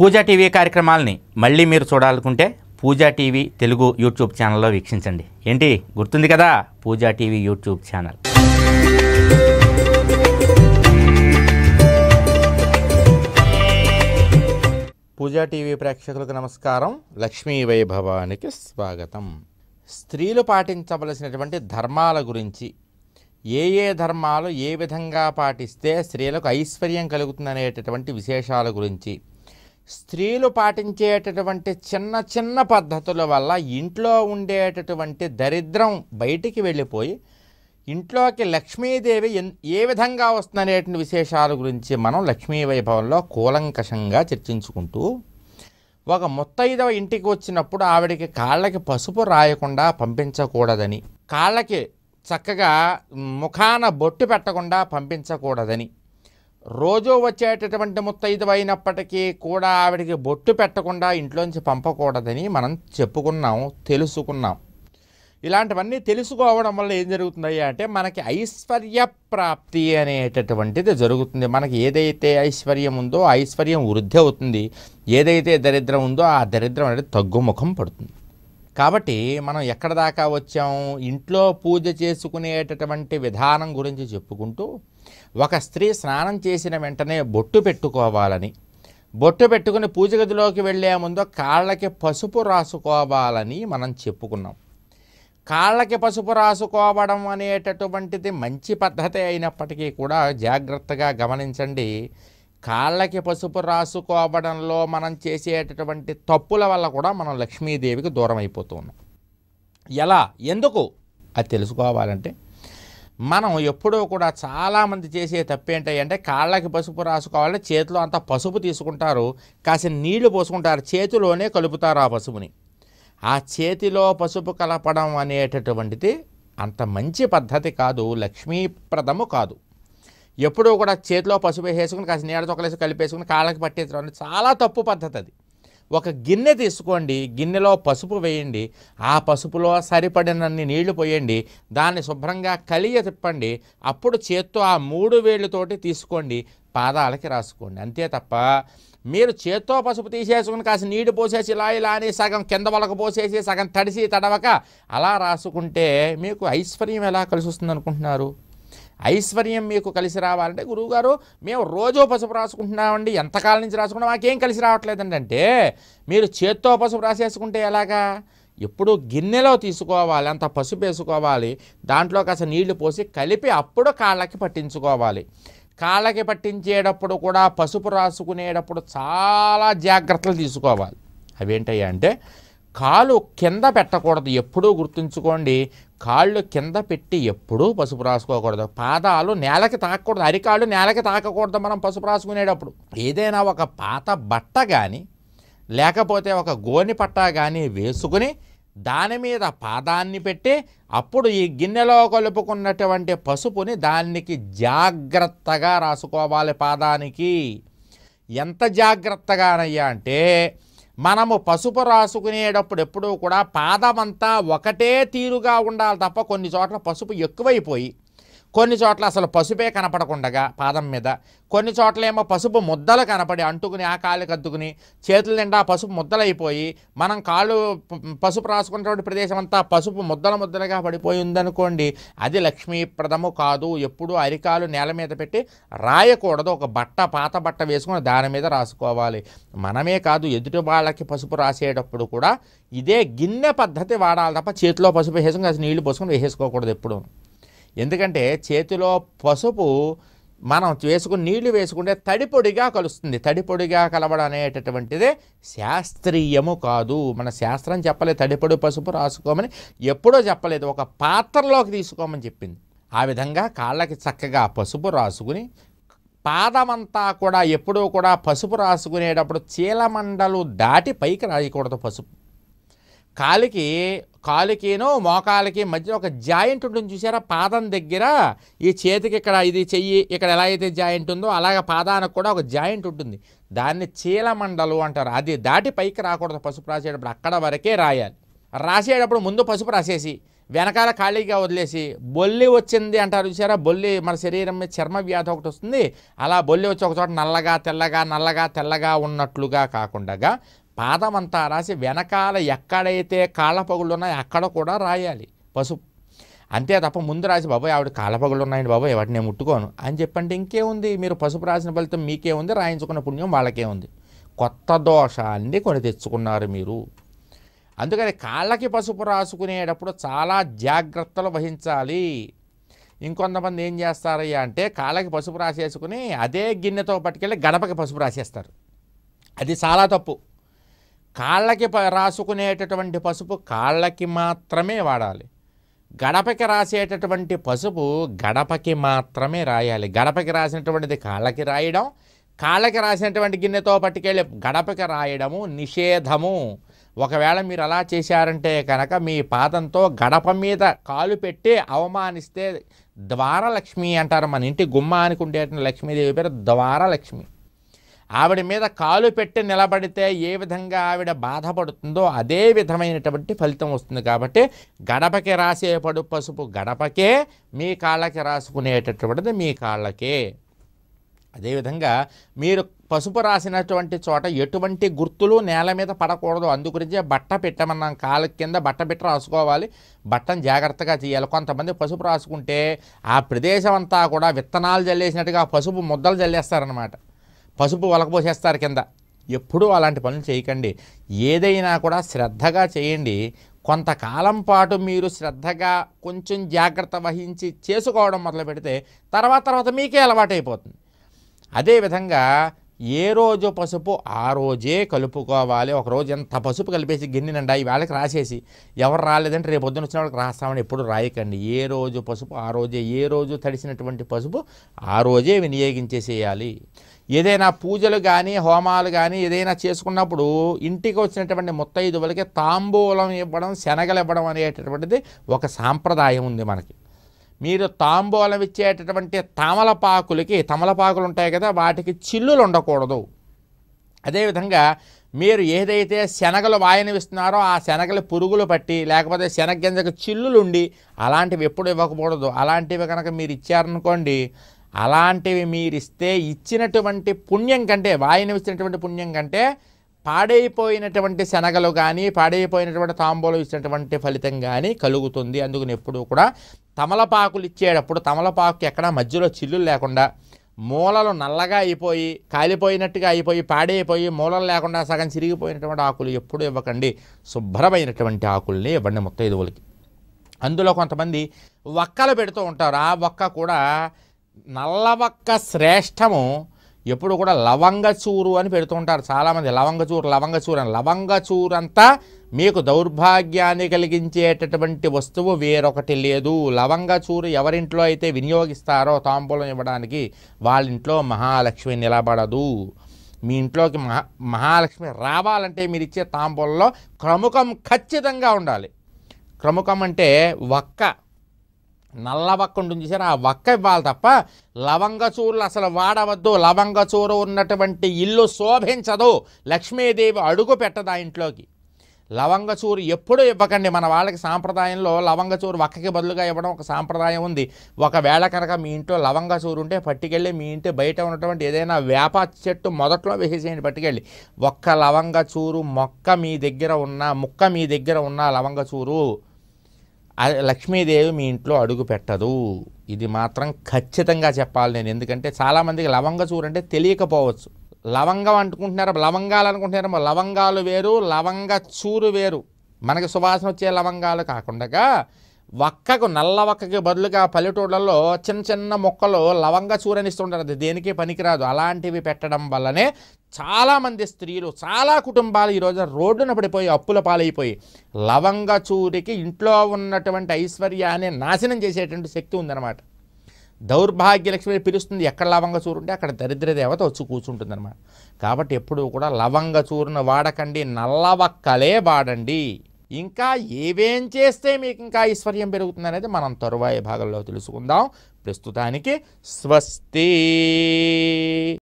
పూజా TV కార్యక్రమాలని మళ్ళీ మీరు చూడాలనుకుంటే పూజా టీవీ తెలుగు యూట్యూబ్ ఛానల్లో వీక్షించండి ఏంటి గుర్తుంది కదా Pooja TV YouTube channel Pooja TV ప్రేక్షకులకు నమస్కారం లక్ష్మీ వైభవానికి స్వాగతం స్త్రీలు పాటించవలసినటువంటి ధర్మాల గురించి ఏ ఏ ధర్మాలు ఏ విధంగా పాటిస్తే స్త్రీలకు ఐశ్వర్యం కలుగుతుంది అనేటటువంటి విశేషాల గురించి స్త్రీలు పాటించేటటువంటి చిన్న చిన్న పద్ధతుల వల్ల ఇంట్లో ఉండేటటువంటి దరిద్రం బయటికి వెళ్ళిపోయి ఇంట్లోకి లక్ష్మీదేవి ఏ విధంగా వస్తుందనేటువంటి విశేషాల గురించి మనం లక్ష్మీ వైభవంలో కూలంకషంగా చర్చించుకుంటూ ఒక ముత్తైదవ ఇంటికి వచ్చినప్పుడు ఆవిడకి కాళ్ళకి పసుపు రాయకుండా పంపించకూడదని కాళ్ళకి చక్కగా ముఖాన బొట్టు పెట్టకుండా పంపించకూడదని రోజు వచ్చేటటువంటి ముత్తైదు అయినప్పటికీ కూడా ఆవిడికి బొట్టు పెట్టకుండా ఇంట్లోంచి పంపకూడదని మనం చెప్పుకున్నాం తెలుసుకున్నాం ఇలాంటివన్నీ తెలుసుకోవడం వల్ల ఏం జరుగుతుంది అంటే మనకి ఐశ్వర్య ప్రాప్తి అనేటటువంటిది జరుగుతుంది మనకి ఏదైతే ఐశ్వర్యం ఉందో ఐశ్వర్యం వృద్ధి అవుతుంది ఏదైతే దరిద్రం ఉందో ఆ దరిద్రం అనేది తగ్గుముఖం పడుతుంది కాబట్టి మనం ఎక్కడ దాకా వచ్చాము ఇంట్లో పూజ చేసుకునేటటువంటి విధానం గురించి చెప్పుకుంటూ ఒక స్త్రీ స్నానం చేసిన వెంటనే బొట్టు పెట్టుకోవాలని బొట్టు పెట్టుకుని పూజ గదిలోకి వెళ్ళే ముందు కాళ్ళకి పసుపు రాసుకోవాలని మనం చెప్పుకున్నాం కాళ్ళకి పసుపు రాసుకోవడం అనేటటువంటిది మంచి పద్ధతి అయినప్పటికీ కూడా జాగ్రత్తగా గమనించండి కాళ్ళకి పసుపు రాసుకోవడంలో మనం చేసేటటువంటి తప్పుల వల్ల కూడా మనం లక్ష్మీదేవికి దూరం అయిపోతూ ఉన్నాం ఎలా ఎందుకు అది తెలుసుకోవాలంటే మనం ఎప్పుడూ కూడా చాలామంది చేసే తప్పు అంటే కాళ్ళకి పసుపు రాసుకోవాలంటే చేతిలో అంత పసుపు తీసుకుంటారు కాసిన నీళ్లు పోసుకుంటారు చేతిలోనే కలుపుతారు ఆ పసుపుని ఆ చేతిలో పసుపు కలపడం అనేటటువంటిది అంత మంచి పద్ధతి కాదు లక్ష్మీప్రదము కాదు ఎప్పుడూ కూడా చేతిలో పసుపు వేసేసుకుని కాస్త నీడ తొక్కలేసి కలిపేసుకుని కాళ్ళకి పట్టేసి చాలా తప్పు పద్ధతి అది ఒక గిన్నె తీసుకోండి గిన్నెలో పసుపు వేయండి ఆ పసుపులో సరిపడినన్ని నీళ్లు పోయండి దాన్ని శుభ్రంగా కలియ తిప్పండి అప్పుడు చేత్తో ఆ మూడు వేళ్ళతోటి తీసుకోండి పాదాలకి రాసుకోండి అంతే తప్ప మీరు చేత్తో పసుపు తీసేసుకుని కాసి నీళ్లు పోసేసి ఇలా ఇలా అని సగం కింద వలక పోసేసి సగం తడిసి తడవక అలా రాసుకుంటే మీకు ఐశ్వర్యం ఎలా కలిసి వస్తుంది అనుకుంటున్నారు ఐశ్వర్యం మీకు కలిసి రావాలంటే గురువుగారు మేము రోజు పసుపు రాసుకుంటున్నామండి ఎంతకాలం నుంచి రాసుకున్నా మాకేం కలిసి రావట్లేదండి అంటే మీరు చేత్తో పసుపు రాసేసుకుంటే ఎలాగా ఎప్పుడు గిన్నెలో తీసుకోవాలి అంత పసుపు వేసుకోవాలి దాంట్లో కాస్త నీళ్లు పోసి కలిపి అప్పుడు కాళ్ళకి పట్టించుకోవాలి కాళ్ళకి పట్టించేటప్పుడు కూడా పసుపు రాసుకునేటప్పుడు చాలా జాగ్రత్తలు తీసుకోవాలి అవేంటయ్యా అంటే కాలు కింద పెట్టకూడదు ఎప్పుడూ గుర్తుంచుకోండి కాళ్ళు కింద పెట్టి ఎప్పుడూ పసుపు రాసుకోకూడదు పాదాలు నేలకి తాకకూడదు అరికాళ్ళు నేలకి తాకకూడదు మనం పసుపు రాసుకునేటప్పుడు ఏదైనా ఒక పాత బట్ట కానీ లేకపోతే ఒక గోని పట్ట కానీ వేసుకుని దాని మీద పాదాన్ని పెట్టి అప్పుడు ఈ గిన్నెలో కలుపుకున్నటువంటి పసుపుని దానికి జాగ్రత్తగా రాసుకోవాలి పాదానికి ఎంత జాగ్రత్తగానయ్యా అంటే మనము పసుపు రాసుకునేటప్పుడు ఎప్పుడూ కూడా పాదమంతా ఒకటే తీరుగా ఉండాలి తప్ప కొన్ని చోట్ల పసుపు ఎక్కువైపోయి కొన్ని చోట్ల అసలు పసుపే కనపడకుండగా పాదం మీద కొన్ని చోట్ల ఏమో పసుపు ముద్దలు కనపడి అంటుకుని ఆ కాలు కద్దుకుని చేతుల నిండా పసుపు ముద్దలైపోయి మనం కాళ్ళు పసుపు రాసుకున్నటువంటి ప్రదేశం అంతా పసుపు ముద్దల ముద్దలుగా పడిపోయి ఉందనుకోండి అది లక్ష్మీప్రదము కాదు ఎప్పుడూ అరికాలు నేల మీద పెట్టి రాయకూడదు ఒక బట్ట పాత బట్ట వేసుకుని దాని మీద రాసుకోవాలి మనమే కాదు ఎదుటి వాళ్ళకి పసుపు రాసేటప్పుడు కూడా ఇదే గిన్నె పద్ధతి వాడాలి తప్ప చేతిలో పసుపు వేసుకుని అసలు నీళ్లు పోసుకొని వేసేసుకోకూడదు ఎప్పుడు ఎందుకంటే చేతిలో పసుపు మనం వేసుకుని నీళ్లు వేసుకుంటే తడిపొడిగా కలుస్తుంది తడిపొడిగా కలవడం అనేటటువంటిదే శాస్త్రీయము కాదు మన శాస్త్రం చెప్పలేదు తడిపొడి పసుపు రాసుకోమని ఎప్పుడో చెప్పలేదు ఒక పాత్రలోకి తీసుకోమని చెప్పింది ఆ విధంగా కాళ్ళకి చక్కగా పసుపు రాసుకుని పాదమంతా కూడా ఎప్పుడూ కూడా పసుపు రాసుకునేటప్పుడు చీలమండలు దాటి పైకి రాయకూడదు పసుపు కాలికి కాలుకిను మోకాలకి మధ్య ఒక జాయింట్ ఉంటుంది చూసారా పాదం దగ్గర ఈ చేతికి ఇక్కడ ఇది చెయ్యి ఇక్కడ ఎలా అయితే జాయింట్ ఉందో అలాగే పాదానికి కూడా ఒక జాయింట్ ఉంటుంది దాన్ని చీలమండలు అంటారు అది దాటి పైకి రాకూడదు పసుపు రాసేటప్పుడు అక్కడ వరకే రాయాలి రాసేటప్పుడు ముందు పసుపు రాసేసి వెనకాల ఖాళీగా వదిలేసి బొల్లి వచ్చింది అంటారు చూసారా బొల్లి మన శరీరం మీద చర్మ వ్యాధి ఒకటి వస్తుంది అలా బొల్లి వచ్చి ఒక చోట నల్లగా తెల్లగా నల్లగా తెల్లగా ఉన్నట్లుగా కాకుండా పాదం అంతా రాసి వెనకాల ఎక్కడైతే కాళ్ళ పగుళ్ళు ఉన్నాయో అక్కడ కూడా రాయాలి పసుపు అంతే తప్ప ముందు రాసి బాబాయ్ ఆవిడ కాళ్ళపగులు ఉన్నాయండి బాబాయ్ వాటిని నేను ముట్టుకోను అని చెప్పండి ఇంకేముంది మీరు పసుపు రాసిన ఫలితం మీకే ఉంది రాయించుకున్న పుణ్యం వాళ్ళకే ఉంది కొత్త దోషాన్ని కొని తెచ్చుకున్నారు మీరు అందుకని కాళ్ళకి పసుపు రాసుకునేటప్పుడు చాలా జాగ్రత్తలు వహించాలి ఇంకొంతమంది ఏం చేస్తారయ్యా అంటే కాళ్ళకి పసుపు రాసేసుకుని అదే గిన్నెతో పట్టుకెళ్ళి గడపకి పసుపు రాసేస్తారు అది చాలా తప్పు కాళ్ళకి రాసుకునేటటువంటి పసుపు కాళ్ళకి మాత్రమే వాడాలి గడపకి రాసేటటువంటి పసుపు గడపకి మాత్రమే రాయాలి గడపకి రాసినటువంటిది కాళ్ళకి రాయడం కాళ్ళకి రాసినటువంటి గిన్నెతో పట్టుకెళ్ళి గడపకి రాయడము నిషేధము ఒకవేళ మీరు అలా చేశారంటే కనుక మీ పాదంతో గడప మీద కాలు పెట్టి అవమానిస్తే ద్వారలక్ష్మి అంటారు మన ఇంటి గుమ్మ అనుకుంటే లక్ష్మీదేవి పేరు ద్వారలక్ష్మి ఆవిడ మీద కాలు పెట్టి నిలబడితే ఏ విధంగా ఆవిడ బాధపడుతుందో అదే విధమైనటువంటి ఫలితం వస్తుంది కాబట్టి గడపకి రాసే పడు పసుపు గడపకే మీ కాళ్ళకి రాసుకునేటటువంటిది మీ కాళ్ళకే అదేవిధంగా మీరు పసుపు రాసినటువంటి చోట ఎటువంటి గుర్తులు నేల మీద పడకూడదు అందుగురించే బట్ట పెట్టమన్నాం కాళ్ళ కింద బట్ట పెట్టి రాసుకోవాలి బట్టను జాగ్రత్తగా చేయాలి కొంతమంది పసుపు రాసుకుంటే ఆ ప్రదేశం అంతా కూడా విత్తనాలు చల్లేసినట్టుగా పసుపు ముద్దలు చల్లేస్తారనమాట పసుపు వలకపోసేస్తారు కింద ఎప్పుడూ అలాంటి పనులు చేయకండి ఏదైనా కూడా శ్రద్ధగా చేయండి కొంతకాలం పాటు మీరు శ్రద్ధగా కొంచెం జాగ్రత్త వహించి చేసుకోవడం మొదలు పెడితే తర్వాత తర్వాత మీకే అలవాటైపోతుంది అదేవిధంగా ఏ రోజు పసుపు ఆ రోజే కలుపుకోవాలి ఒకరోజు ఎంత పసుపు కలిపేసి గిన్నెనండి ఈ వాళ్ళకి రాసేసి ఎవరు రాలేదంటే రేపు వచ్చిన వాళ్ళకి రాస్తామని ఎప్పుడు రాయకండి ఏ రోజు పసుపు ఆ రోజే ఏ రోజు తడిసినటువంటి పసుపు ఆ రోజే వినియోగించేసేయాలి ఏదైనా పూజలు కానీ హోమాలు కానీ ఏదైనా చేసుకున్నప్పుడు ఇంటికి వచ్చినటువంటి ముత్తైదువులకి తాంబూలం ఇవ్వడం శనగలు ఇవ్వడం అనేటటువంటిది ఒక సాంప్రదాయం ఉంది మనకి మీరు తాంబూలం ఇచ్చేటటువంటి తమలపాకులకి తమలపాకులు ఉంటాయి కదా వాటికి చిల్లులు ఉండకూడదు అదేవిధంగా మీరు ఏదైతే శనగలు ఇస్తున్నారో ఆ శనగలు పురుగులు పట్టి లేకపోతే శనగ గింజకు చిల్లులుండి అలాంటివి ఎప్పుడు ఇవ్వకూడదు అలాంటివి కనుక మీరు ఇచ్చారనుకోండి అలాంటివి మీరిస్తే ఇచ్చినటువంటి పుణ్యం కంటే ఇచ్చినటువంటి పుణ్యం కంటే పాడైపోయినటువంటి శనగలు కానీ పాడైపోయినటువంటి తాంబూలు ఇచ్చినటువంటి ఫలితం కానీ కలుగుతుంది అందుకు ఎప్పుడూ కూడా తమలపాకులు ఇచ్చేటప్పుడు తమలపాకు ఎక్కడా మధ్యలో చిల్లులు లేకుండా మూలలు నల్లగా అయిపోయి కాలిపోయినట్టుగా అయిపోయి పాడైపోయి మూలలు లేకుండా సగం చిరిగిపోయినటువంటి ఆకులు ఎప్పుడూ ఇవ్వకండి శుభ్రమైనటువంటి ఆకుల్ని ఇవ్వండి ఇదువులకి అందులో కొంతమంది ఒక్కలు పెడుతూ ఉంటారు ఆ ఒక్క కూడా నల్లవక్క శ్రేష్టము ఎప్పుడు కూడా లవంగచూరు అని పెడుతుంటారు చాలామంది లవంగచూరు లవంగచూరు అని లవంగచూరు అంతా మీకు దౌర్భాగ్యాన్ని కలిగించేటటువంటి వస్తువు వేరొకటి లేదు లవంగచూరు ఎవరింట్లో అయితే వినియోగిస్తారో తాంబూలం ఇవ్వడానికి వాళ్ళ ఇంట్లో మహాలక్ష్మి నిలబడదు మీ ఇంట్లోకి మహా మహాలక్ష్మి రావాలంటే మీరు ఇచ్చే తాంబూలంలో క్రముకం ఖచ్చితంగా ఉండాలి క్రముకం అంటే ఒక్క నల్ల వక్క ఉంటుంది చూసారు ఆ వక్క ఇవ్వాలి తప్ప లవంగ చూరులు అసలు వాడవద్దు లవంగచూరు ఉన్నటువంటి ఇల్లు శోభించదు లక్ష్మీదేవి అడుగు పెట్టదు ఆ ఇంట్లోకి లవంగచూరు ఎప్పుడూ ఇవ్వకండి మన వాళ్ళకి సాంప్రదాయంలో చూరు వక్కకి బదులుగా ఇవ్వడం ఒక సాంప్రదాయం ఉంది ఒకవేళ కనుక మీ ఇంట్లో చూరు ఉంటే పట్టుకెళ్ళి మీ ఇంటి బయట ఉన్నటువంటి ఏదైనా వేప చెట్టు మొదట్లో వేసేసేయండి పట్టుకెళ్ళి ఒక్క చూరు మొక్క మీ దగ్గర ఉన్న ముక్క మీ దగ్గర ఉన్న లవంగ చూరు లక్ష్మీదేవి మీ ఇంట్లో అడుగు పెట్టదు ఇది మాత్రం ఖచ్చితంగా చెప్పాలి నేను ఎందుకంటే చాలామందికి లవంగ చూరంటే తెలియకపోవచ్చు లవంగం అంటుకుంటున్నారు లవంగాలు అనుకుంటున్నారు లవంగాలు వేరు లవంగ చూరు వేరు మనకి సువాసన వచ్చే లవంగాలు కాకుండా వక్కకు నల్ల వక్కకి బదులుగా పల్లెటూళ్ళల్లో చిన్న చిన్న మొక్కలు లవంగ చూరనిస్తుంటారు అది దేనికి పనికిరాదు అలాంటివి పెట్టడం వల్లనే చాలామంది స్త్రీలు చాలా కుటుంబాలు ఈరోజు రోడ్డున పడిపోయి అప్పుల పాలైపోయి లవంగ చూరికి ఇంట్లో ఉన్నటువంటి ఐశ్వర్యాన్ని నాశనం చేసేటువంటి శక్తి ఉందన్నమాట దౌర్భాగ్య లక్ష్మి పిలుస్తుంది ఎక్కడ లవంగ ఉంటే అక్కడ దరిద్ర దేవత వచ్చి కూర్చుంటుందన్నమాట కాబట్టి ఎప్పుడూ కూడా లవంగ చూరును వాడకండి నల్లవక్కలే వాడండి ఇంకా ఏవేం చేస్తే మీకు ఇంకా ఐశ్వర్యం పెరుగుతుందనేది మనం తరువాయి భాగంలో తెలుసుకుందాం ప్రస్తుతానికి స్వస్తి